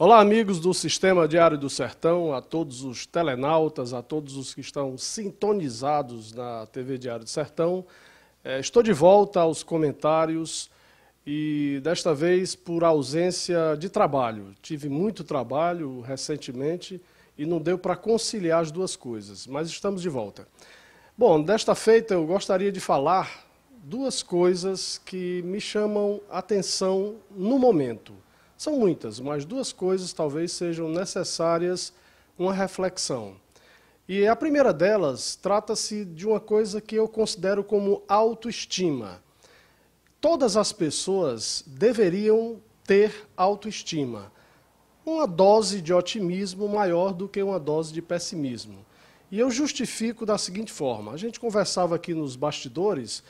Olá, amigos do Sistema Diário do Sertão, a todos os telenautas, a todos os que estão sintonizados na TV Diário do Sertão. É, estou de volta aos comentários e desta vez por ausência de trabalho. Tive muito trabalho recentemente e não deu para conciliar as duas coisas, mas estamos de volta. Bom, desta feita eu gostaria de falar duas coisas que me chamam atenção no momento. São muitas, mas duas coisas talvez sejam necessárias uma reflexão. E a primeira delas trata-se de uma coisa que eu considero como autoestima. Todas as pessoas deveriam ter autoestima. Uma dose de otimismo maior do que uma dose de pessimismo. E eu justifico da seguinte forma: a gente conversava aqui nos bastidores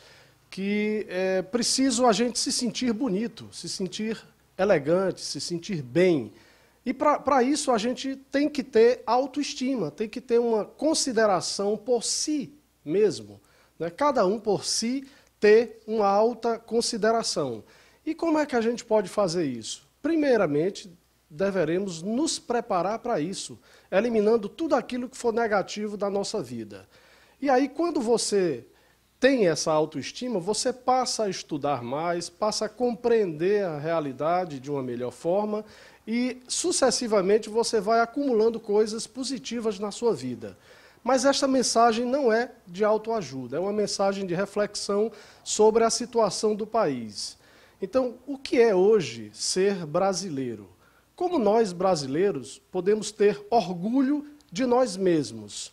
que é preciso a gente se sentir bonito, se sentir elegante, se sentir bem. E para isso a gente tem que ter autoestima, tem que ter uma consideração por si mesmo. Né? Cada um por si ter uma alta consideração. E como é que a gente pode fazer isso? Primeiramente, deveremos nos preparar para isso, eliminando tudo aquilo que for negativo da nossa vida. E aí, quando você tem essa autoestima, você passa a estudar mais, passa a compreender a realidade de uma melhor forma e, sucessivamente, você vai acumulando coisas positivas na sua vida. Mas esta mensagem não é de autoajuda, é uma mensagem de reflexão sobre a situação do país. Então, o que é hoje ser brasileiro? Como nós brasileiros podemos ter orgulho de nós mesmos?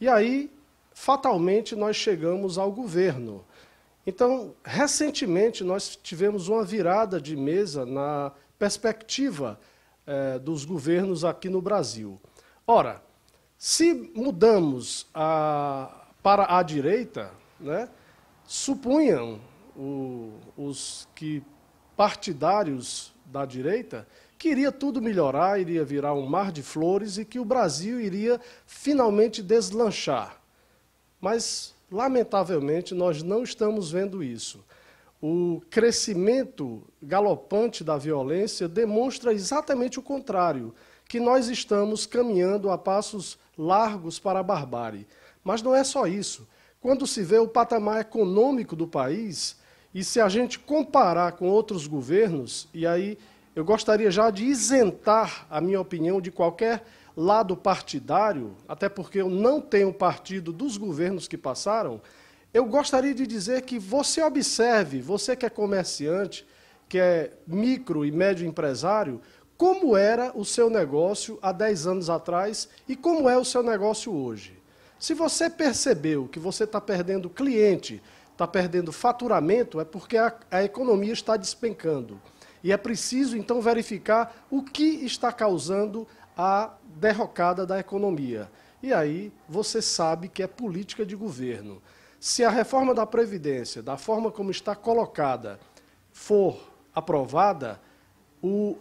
E aí fatalmente nós chegamos ao governo. Então, recentemente, nós tivemos uma virada de mesa na perspectiva eh, dos governos aqui no Brasil. Ora, se mudamos a, para a direita, né, supunham o, os que partidários da direita que iria tudo melhorar, iria virar um mar de flores e que o Brasil iria finalmente deslanchar. Mas, lamentavelmente, nós não estamos vendo isso. O crescimento galopante da violência demonstra exatamente o contrário, que nós estamos caminhando a passos largos para a barbárie. Mas não é só isso. Quando se vê o patamar econômico do país, e se a gente comparar com outros governos, e aí eu gostaria já de isentar a minha opinião de qualquer lado partidário, até porque eu não tenho partido dos governos que passaram, eu gostaria de dizer que você observe, você que é comerciante, que é micro e médio empresário, como era o seu negócio há 10 anos atrás e como é o seu negócio hoje. Se você percebeu que você está perdendo cliente, está perdendo faturamento, é porque a, a, economia está despencando. E é preciso, então, verificar o que está causando a derrocada da economia. E aí você sabe que é política de governo. Se a reforma da Previdência, da forma como está colocada, for aprovada, o...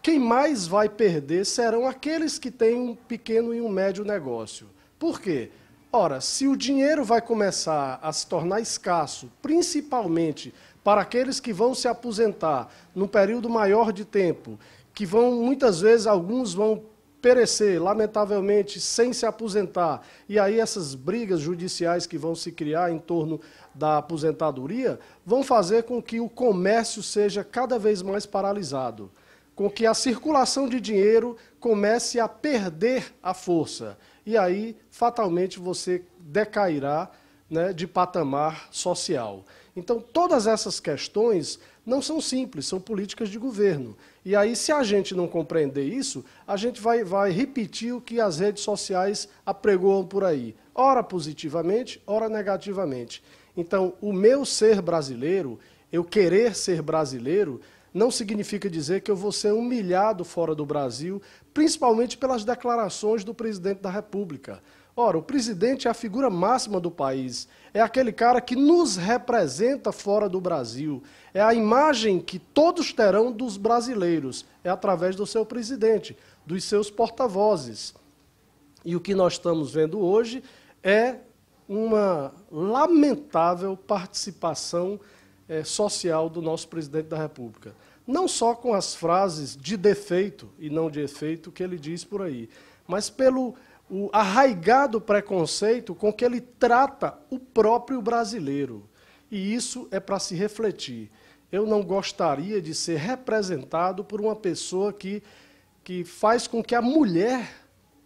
quem mais vai perder serão aqueles que têm um pequeno e um médio negócio. Por quê? Ora, se o dinheiro vai começar a se tornar escasso, principalmente para aqueles que vão se aposentar num período maior de tempo que vão, muitas vezes, alguns vão perecer, lamentavelmente, sem se aposentar. E aí essas brigas judiciais que vão se criar em torno da aposentadoria vão fazer com que o comércio seja cada vez mais paralisado, com que a circulação de dinheiro comece a perder a força. E aí, fatalmente, você decairá né, de patamar social. Então, todas essas questões não são simples, são políticas de governo. E aí, se a gente não compreender isso, a gente vai, vai repetir o que as redes sociais apregoam por aí, ora positivamente, ora negativamente. Então, o meu ser brasileiro, eu querer ser brasileiro, não significa dizer que eu vou ser humilhado fora do Brasil, principalmente pelas declarações do presidente da República. Ora, o presidente é a figura máxima do país, é aquele cara que nos representa fora do Brasil, é a imagem que todos terão dos brasileiros, é através do seu presidente, dos seus porta-vozes. E o que nós estamos vendo hoje é uma lamentável participação é, social do nosso presidente da República. Não só com as frases de defeito e não de efeito que ele diz por aí, mas pelo o arraigado preconceito com que ele trata o próprio brasileiro. E isso é para se refletir. Eu não gostaria de ser representado por uma pessoa que, que faz com que a mulher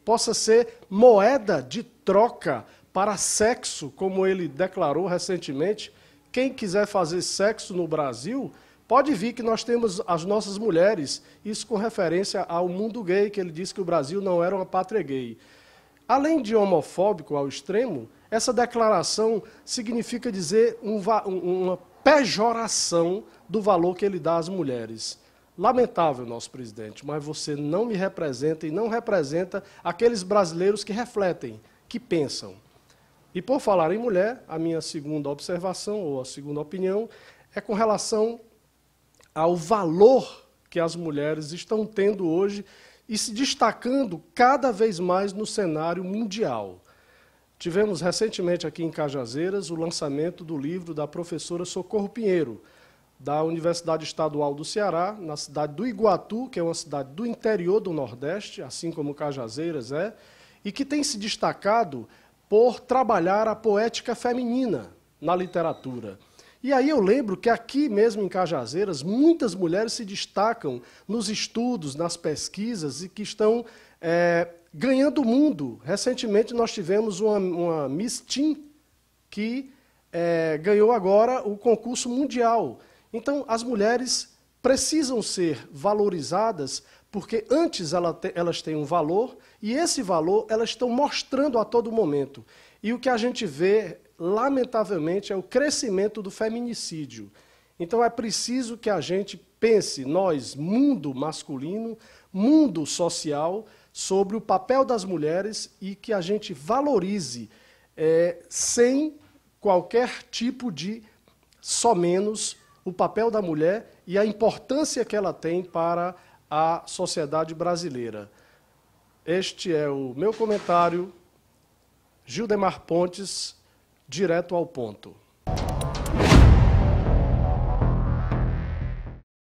possa ser moeda de troca para sexo, como ele declarou recentemente. Quem quiser fazer sexo no Brasil, pode vir que nós temos as nossas mulheres. Isso com referência ao mundo gay, que ele disse que o Brasil não era uma pátria gay. Além de homofóbico ao extremo, essa declaração significa dizer um, uma pejoração do valor que ele dá às mulheres. Lamentável, nosso presidente, mas você não me representa e não representa aqueles brasileiros que refletem, que pensam. E por falar em mulher, a minha segunda observação, ou a segunda opinião, é com relação ao valor que as mulheres estão tendo hoje e se destacando cada vez mais no cenário mundial. Tivemos recentemente aqui em Cajazeiras o lançamento do livro da professora Socorro Pinheiro, da Universidade Estadual do Ceará, na cidade do Iguatu, que é uma cidade do interior do Nordeste, assim como Cajazeiras é, e que tem se destacado por trabalhar a poética feminina na literatura. E aí eu lembro que aqui mesmo em Cajazeiras, muitas mulheres se destacam nos estudos, nas pesquisas e que estão é, ganhando o mundo. Recentemente nós tivemos uma, uma Miss Teen que é, ganhou agora o concurso mundial. Então as mulheres precisam ser valorizadas porque antes elas têm um valor e esse valor elas estão mostrando a todo momento. E o que a gente vê lamentavelmente, é o crescimento do feminicídio. Então é preciso que a gente pense, nós, mundo masculino, mundo social, sobre o papel das mulheres e que a gente valorize é, sem qualquer tipo de só menos o papel da mulher e a importância que ela tem para a sociedade brasileira. Este é o meu comentário. Gildemar Pontes direto ao ponto.